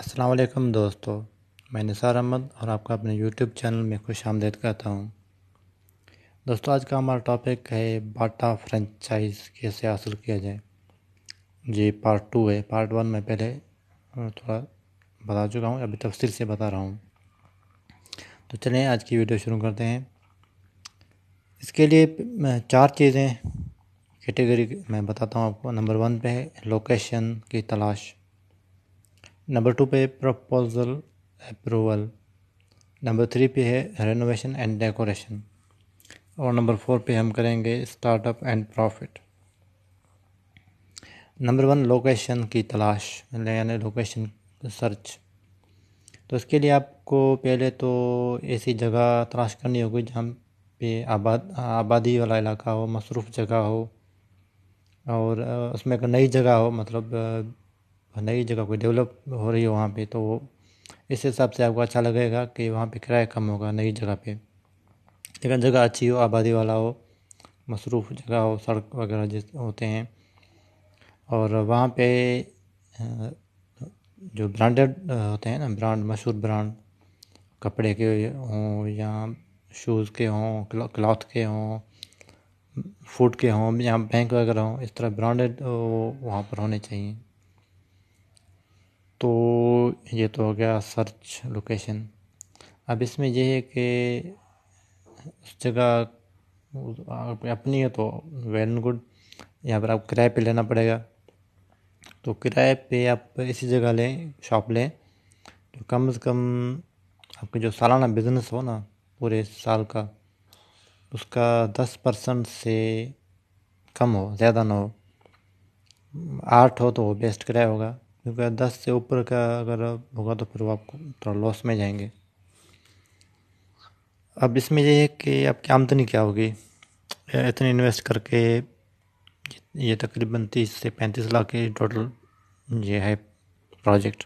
असलकम दोस्तों मैं निसार अहमद और आपका अपने यूट्यूब चैनल में खुश आमदेद करता हूँ दोस्तों आज का हमारा टॉपिक है बाटा फ्रेंचाइज कैसे हासिल किया जाए जी पार्ट टू है पार्ट वन में पहले थोड़ा बता चुका हूँ अभी तफसील से बता रहा हूँ तो चलें आज की वीडियो शुरू करते हैं इसके लिए चार चीज़ें कैटेगरी मैं बताता हूँ आपको नंबर वन पे है लोकेशन की तलाश नंबर टू पे प्रपोजल अप्रूवल नंबर थ्री पे है रेनोवेशन एंड डेकोरेशन और नंबर फोर पे हम करेंगे startup and profit number one location की तलाश मतलब यानी लोकेशन सर्च तो इसके लिए आपको पहले तो ऐसी जगह तलाश करनी होगी जहाँ पे आबाद आबादी वाला इलाका हो मसरूफ़ जगह हो और उसमें एक नई जगह हो मतलब नई जगह कोई डेवलप हो रही है वहाँ पे तो इस हिसाब से आपको अच्छा लगेगा कि वहाँ पे किराया कम होगा नई जगह पे लेकिन जगह अच्छी हो आबादी वाला हो मसरूफ़ जगह हो सड़क वगैरह जिस होते हैं और वहाँ पे जो ब्रांडेड होते हैं ना ब्रांड मशहूर ब्रांड कपड़े के हों या शूज़ के हों क्लॉथ के हों फूड के हों या बैंक वगैरह हों इस तरह ब्रांडेड वहाँ पर होने चाहिए तो ये तो हो गया सर्च लोकेशन अब इसमें यह है कि उस जगह अपनी है तो वेल एंड गुड यहाँ पर आप किराए पे लेना पड़ेगा तो किराए पे आप इसी जगह लें शॉप लें तो कम से कम आपके जो सालाना बिजनेस हो ना पूरे साल का उसका दस परसेंट से कम हो ज़्यादा ना हो आठ हो तो वो बेस्ट किराया होगा क्योंकि दस से ऊपर का अगर होगा तो फिर वो आपको थोड़ा लॉस में जाएंगे अब इसमें यह है कि आपकी आमदनी क्या होगी इतने इन्वेस्ट करके ये तकरीबन तीस से पैंतीस लाख की टोटल ये है प्रोजेक्ट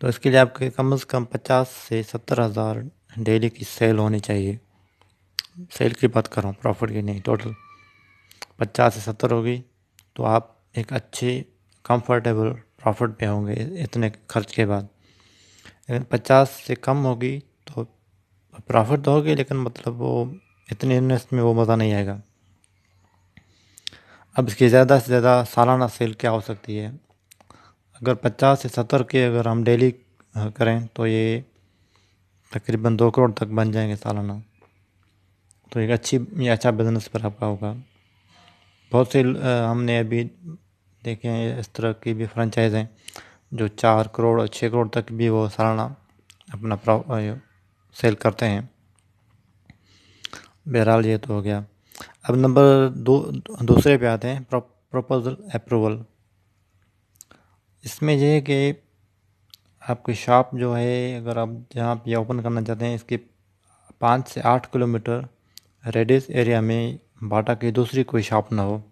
तो इसके लिए आपके कम से कम पचास से सत्तर हज़ार डेली की सेल होनी चाहिए सेल की बात करूँ प्रॉफिट की नहीं टोटल पचास से सत्तर होगी तो आप एक अच्छे कंफर्टेबल प्रॉफिट पे होंगे इतने खर्च के बाद लेकिन पचास से कम होगी तो प्रॉफिट तो होगी लेकिन मतलब वो इतने इन्वेस्ट में वो मज़ा नहीं आएगा अब इसकी ज़्यादा से ज़्यादा सालाना सेल क्या हो सकती है अगर पचास से सत्तर के अगर हम डेली करें तो ये तकरीबन दो करोड़ तक बन जाएंगे सालाना तो एक अच्छी ये अच्छा बिजनेस पर आपका होगा बहुत से हमने अभी देखें इस तरह की भी फ्रेंचाइज हैं जो चार करोड़ और छः करोड़ तक भी वो सालाना अपना सेल करते हैं बहरहाल ये तो हो गया अब नंबर दो दूसरे पे आते हैं प्रपोजल अप्रूवल इसमें यह है कि आपकी शॉप जो है अगर आप जहाँ पे ओपन करना चाहते हैं इसके पाँच से आठ किलोमीटर रेडियस एरिया में बाटा की दूसरी कोई शॉप ना हो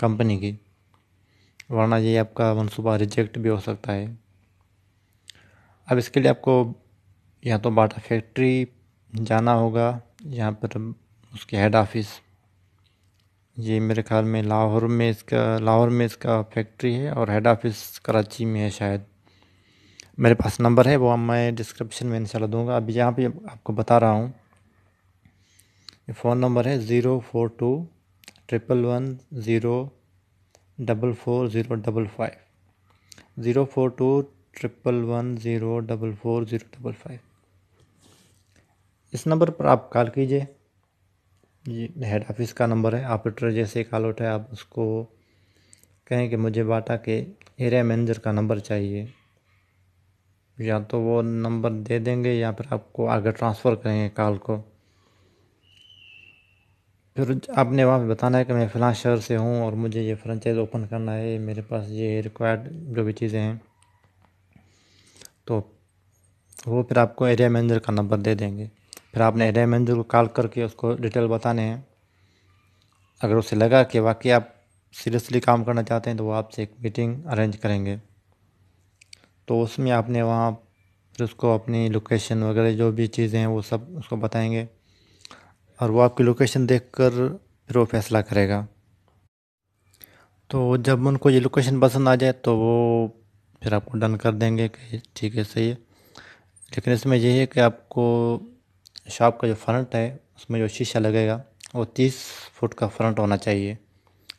कंपनी की वरना ये आपका मनसूबा रिजेक्ट भी हो सकता है अब इसके लिए आपको या तो बाटा फैक्ट्री जाना होगा यहाँ पर उसके हेड ऑफिस ये मेरे ख्याल में लाहौर में इसका लाहौर में इसका फैक्ट्री है और हेड ऑफिस कराची में है शायद मेरे पास नंबर है वो मैं डिस्क्रिप्शन में इंशाल्लाह दूंगा अभी यहाँ पे आपको बता रहा हूँ फ़ोन नंबर है zero four two triple one zero double four zero double five zero four two triple one zero double four zero double five इस नंबर पर आप कॉल कीजिए जी हेड ऑफिस का नंबर है ऑपरेटर जैसे कॉल उठाए आप उसको कहें कि मुझे बाटा के एरिया मैनेजर का नंबर चाहिए या तो वो नंबर दे देंगे या फिर आपको आगे ट्रांसफ़र करेंगे कॉल को फिर आपने वहाँ पर बताना है कि मैं फ़िलहाल शहर से हूँ और मुझे ये फ्रेंचाइज ओपन करना है मेरे पास ये रिक्वायर्ड जो भी चीज़ें हैं तो वो फिर आपको एरिया मैनेजर का नंबर दे देंगे फिर आपने एरिया मैनेजर को कॉल करके उसको डिटेल बताने हैं अगर उसे लगा कि वाकई आप सीरियसली काम करना चाहते हैं तो वो आपसे एक मीटिंग अरेंज करेंगे तो उसमें आपने वहाँ फिर उसको अपनी लोकेशन वगैरह जो भी चीज़ें हैं वो सब उसको बताएंगे और वो आपकी लोकेशन देखकर फिर वो फैसला करेगा तो जब उनको ये लोकेशन पसंद आ जाए तो वो फिर आपको डन कर देंगे कि ठीक है सही है लेकिन इसमें यही है कि आपको शॉप का जो फ्रंट है उसमें जो शीशा लगेगा वो तीस फुट का फ्रंट होना चाहिए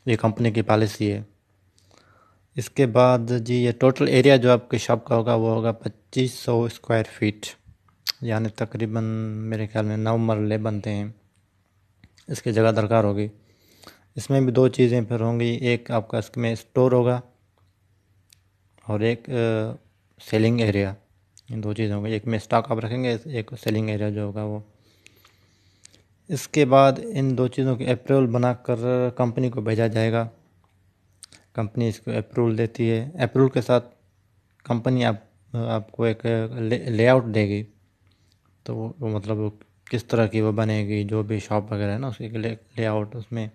ये कंपनी की पॉलिसी है इसके बाद जी ये टोटल एरिया जो आपके शॉप का होगा वो होगा पच्चीस सौ स्क्वायर फीट यानी तकरीबन मेरे ख्याल में नौ मरले बनते हैं इसकी जगह दरकार होगी इसमें भी दो चीज़ें फिर होंगी एक आपका इसमें स्टोर होगा और एक सेलिंग एरिया इन दो चीज़ें होंगी एक में स्टॉक आप रखेंगे एक सेलिंग एरिया जो होगा वो इसके बाद इन दो चीज़ों की अप्रूवल बनाकर कंपनी को भेजा जाएगा कंपनी इसको अप्रूवल देती है अप्रूवल के साथ कंपनी आप आपको एक लेआउट देगी तो वो मतलब किस तरह की वो बनेगी जो भी शॉप वगैरह है ना उसके ले लेआउट उसमें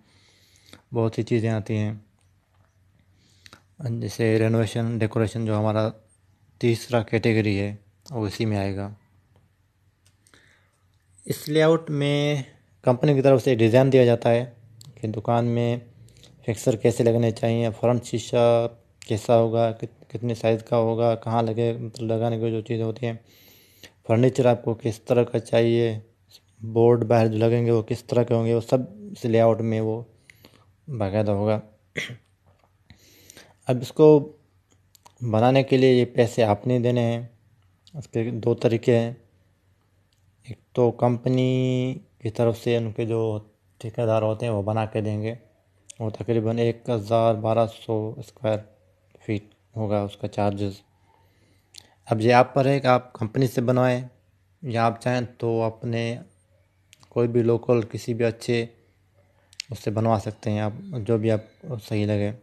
बहुत सी चीज़ें आती हैं जैसे रेनोवेशन डेकोरेशन जो हमारा तीसरा कैटेगरी है वो इसी में आएगा इस लेआउट में कंपनी की तरफ से डिज़ाइन दिया जाता है कि दुकान में फिक्सर कैसे लगने चाहिए फ्रंट शीशा कैसा होगा कि, कितने साइज़ का होगा कहाँ लगे मतलब लगाने की जो चीज़ होती है फर्नीचर आपको किस तरह का चाहिए बोर्ड बाहर जो लगेंगे वो किस तरह के होंगे वो सब इस लेआउट में वो बाकायदा होगा अब इसको बनाने के लिए ये पैसे आपने देने हैं उसके दो तरीके हैं एक तो कंपनी की तरफ से उनके जो ठेकेदार होते हैं वो बना के देंगे वो तकरीबन एक हज़ार बारह सौ स्क्वायर फीट होगा उसका चार्जेस अब ये आप पर है कि आप कंपनी से बनवाएं या आप चाहें तो अपने कोई भी लोकल किसी भी अच्छे उससे बनवा सकते हैं आप जो भी आप सही लगे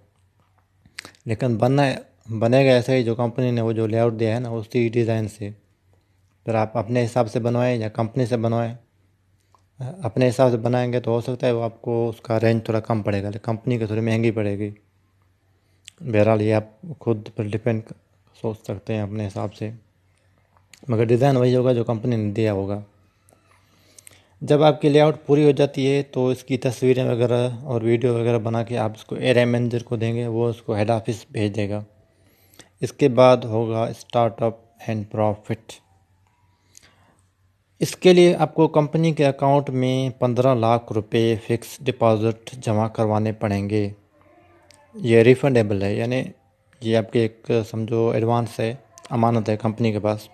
लेकिन बनना बनेगा ऐसे ही जो कंपनी ने वो जो लेआउट दिया है ना उसी डिज़ाइन से फिर आप अपने हिसाब से बनवाएं या कंपनी से बनवाएं अपने हिसाब से बनाएंगे तो हो सकता है वो आपको उसका रेंज थोड़ा कम पड़ेगा लेकिन कंपनी की थोड़ी महंगी पड़ेगी बहरहाल ये आप खुद पर डिपेंड सोच सकते हैं अपने हिसाब से मगर डिज़ाइन वही होगा जो कंपनी ने दिया होगा जब आपकी लेआउट पूरी हो जाती है तो इसकी तस्वीरें वगैरह और वीडियो वगैरह बना के आप इसको एरिया मैनेजर को देंगे वो उसको हेड ऑफिस भेज देगा इसके बाद होगा स्टार्टअप एंड प्रॉफिट इसके लिए आपको कंपनी के अकाउंट में पंद्रह लाख रुपए फिक्स डिपॉजिट जमा करवाने पड़ेंगे ये रिफंडेबल है यानी ये आपके एक समझो एडवांस है अमानत है कंपनी के पास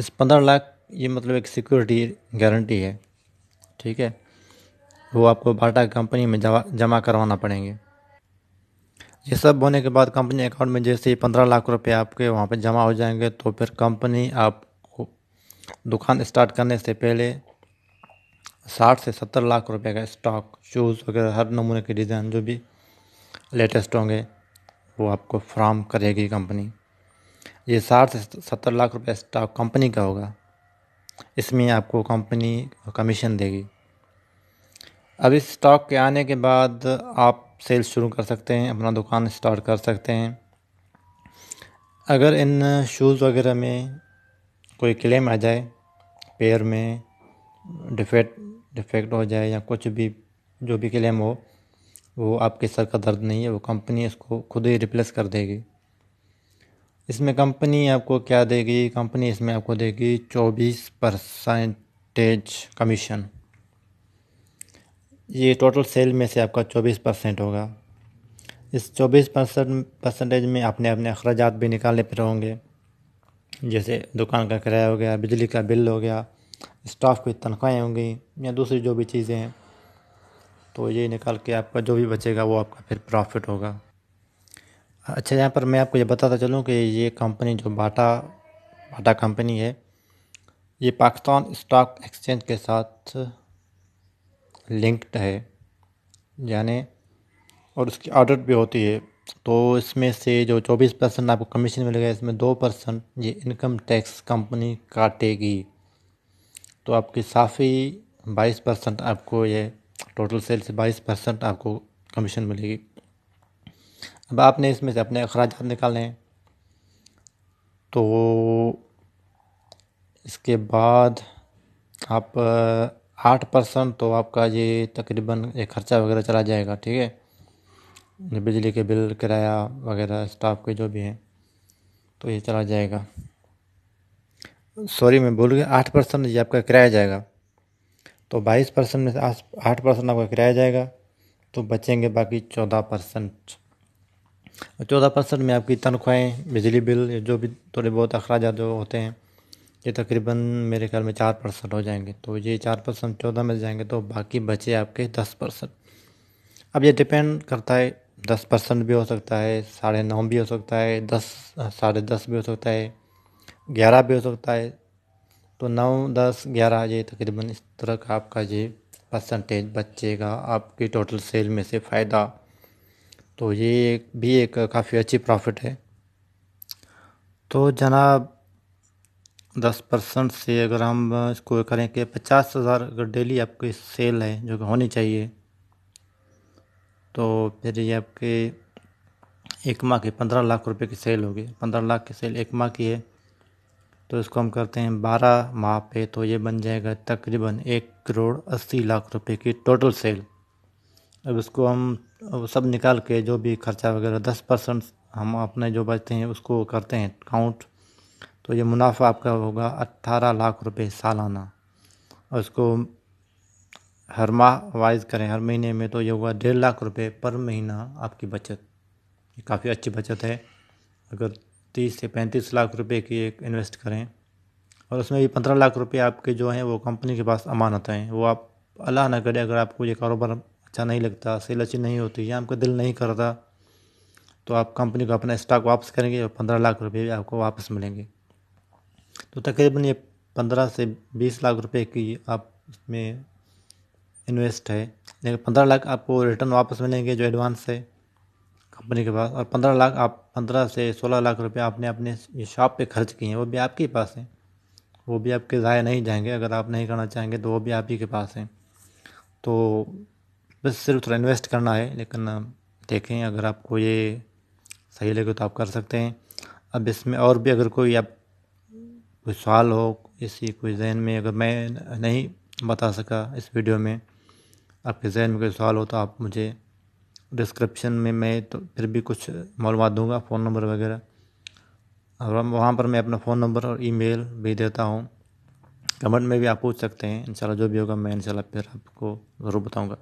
इस पंद्रह लाख ये मतलब एक सिक्योरिटी गारंटी है ठीक है वो आपको बाटा कंपनी में जमा जमा करवाना पड़ेंगे ये सब होने के बाद कंपनी अकाउंट में जैसे ही पंद्रह लाख रुपए आपके वहाँ पे जमा हो जाएंगे तो फिर कंपनी आपको दुकान स्टार्ट करने से पहले साठ से सत्तर लाख रुपए का स्टॉक शूज़ वगैरह हर नमूने के डिज़ाइन जो भी लेटेस्ट होंगे वो आपको फ्राम करेगी कंपनी ये साठ से सत्तर लाख रुपए स्टॉक कंपनी का होगा इसमें आपको कंपनी कमीशन देगी अब इस स्टॉक के आने के बाद आप सेल शुरू कर सकते हैं अपना दुकान स्टार्ट कर सकते हैं अगर इन शूज़ वगैरह में कोई क्लेम आ जाए पैर में डिफेक्ट डिफेक्ट हो जाए या कुछ भी जो भी क्लेम हो वो आपके सर का दर्द नहीं है वो कंपनी इसको खुद ही रिप्लेस कर देगी इसमें कंपनी आपको क्या देगी कंपनी इसमें आपको देगी चौबीस परसेंटेज कमीशन ये टोटल सेल में से आपका चौबीस परसेंट होगा इस चौबीस परसेंट परसेंटेज में आपने अपने अखराज भी निकालने पर होंगे जैसे दुकान का किराया हो गया बिजली का बिल हो गया स्टाफ की तनख्वाहें होंगी या दूसरी जो भी चीज़ें हैं तो ये निकाल के आपका जो भी बचेगा वो आपका फिर प्रॉफिट होगा अच्छा यहाँ पर मैं आपको ये बताता चलूँ कि ये कंपनी जो बाटा बाटा कंपनी है ये पाकिस्तान स्टॉक एक्सचेंज के साथ लिंक्ड है यानी और उसकी ऑडिट भी होती है तो इसमें से जो 24 परसेंट आपको कमीशन मिलेगा इसमें दो परसेंट ये इनकम टैक्स कंपनी काटेगी तो आपकी साफ़ी बाईस परसेंट आपको ये टोटल सेल से बाईस परसेंट आपको कमीशन मिलेगी अब आपने इसमें से अपने अखराज निकाले हैं तो इसके बाद आप आठ परसेंट तो आपका ये तकरीबन ये खर्चा वगैरह चला जाएगा ठीक है बिजली के बिल किराया वगैरह स्टाफ के जो भी हैं तो ये चला जाएगा सॉरी मैं भूल गया आठ परसेंट ये आपका किराया जाएगा तो बाईस परसेंट में से आठ परसेंट आपका किराया जाएगा तो बचेंगे बाकी चौदह परसेंट चौदह परसेंट में आपकी तनख्वाहें बिजली बिल जो भी थोड़े बहुत अखराज जो होते हैं ये तकरीबन मेरे ख्याल में चार परसेंट हो जाएंगे तो ये चार परसेंट चौदह में जाएंगे तो बाकी बचे आपके दस परसेंट अब ये डिपेंड करता है दस परसेंट भी हो सकता है साढ़े नौ भी हो सकता है दस साढ़े दस भी हो सकता है ग्यारह भी हो सकता है तो नौ दस ग्यारह ये तकरीबन इस तरह का आपका ये परसेंटेज बचेगा आपकी टोटल सेल में से फ़ायदा तो ये एक भी एक काफ़ी अच्छी प्रॉफिट है तो जनाब दस परसेंट से अगर हम इसको करें कि पचास हज़ार अगर डेली आपकी सेल है जो कि होनी चाहिए तो फिर ये आपके एक माह की पंद्रह लाख रुपए की सेल होगी पंद्रह लाख की सेल एक माह की है तो इसको हम करते हैं बारह माह पे तो ये बन जाएगा तकरीबन एक करोड़ अस्सी लाख रुपए की टोटल सेल अब इसको हम सब निकाल के जो भी खर्चा वगैरह दस परसेंट हम अपने जो बचते हैं उसको करते हैं काउंट तो ये मुनाफा आपका होगा अट्ठारह लाख रुपए सालाना और इसको हर माह वाइज करें हर महीने में तो ये होगा डेढ़ लाख रुपए पर महीना आपकी बचत ये काफ़ी अच्छी बचत है अगर तीस से पैंतीस लाख रुपए की एक इन्वेस्ट करें और उसमें भी पंद्रह लाख रुपए आपके जो हैं वो कंपनी के पास अमानत हैं वो आप अल्लाह ना करे अगर आपको ये कारोबार अच्छा नहीं लगता सेल अच्छी नहीं होती या आपका दिल नहीं करता तो आप कंपनी को अपना स्टॉक वापस करेंगे और पंद्रह लाख रुपये आपको वापस मिलेंगे तो तकरीबन ये पंद्रह से बीस लाख रुपये की आप इसमें इन्वेस्ट है लेकिन पंद्रह लाख आपको रिटर्न वापस मिलेंगे जो एडवांस है कंपनी के पास और पंद्रह लाख आप पंद्रह से सोलह लाख रुपए आपने अपने शॉप पे खर्च किए हैं वो भी आपके पास हैं वो भी आपके ज़ाया नहीं जाएंगे अगर आप नहीं करना चाहेंगे तो वो भी आप ही के पास हैं तो बस सिर्फ थोड़ा इन्वेस्ट करना है लेकिन देखें अगर आपको ये सही लगे तो आप कर सकते हैं अब इसमें और भी अगर कोई आप कोई सवाल हो इसी कोई जहन में अगर मैं नहीं बता सका इस वीडियो में आपके जहन में कोई सवाल हो तो आप मुझे डिस्क्रिप्शन में मैं तो फिर भी कुछ मालूम दूंगा फ़ोन नंबर वगैरह और वहाँ पर मैं अपना फ़ोन नंबर और ईमेल भी देता हूँ कमेंट में भी आप पूछ सकते हैं इंशाल्लाह जो भी होगा मैं इंशाल्लाह फिर आपको ज़रूर बताऊँगा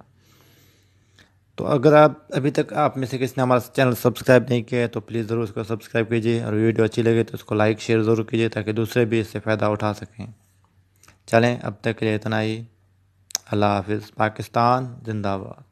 तो अगर आप अभी तक आप में से किसी ने हमारा चैनल सब्सक्राइब नहीं किया है तो प्लीज़ ज़रूर उसको सब्सक्राइब कीजिए और वीडियो अच्छी लगे तो उसको लाइक शेयर ज़रूर कीजिए ताकि दूसरे भी इससे फ़ायदा उठा सकें चलें अब तक के लिए इतना ही अल्लाह हाफिज़ पाकिस्तान जिंदाबाद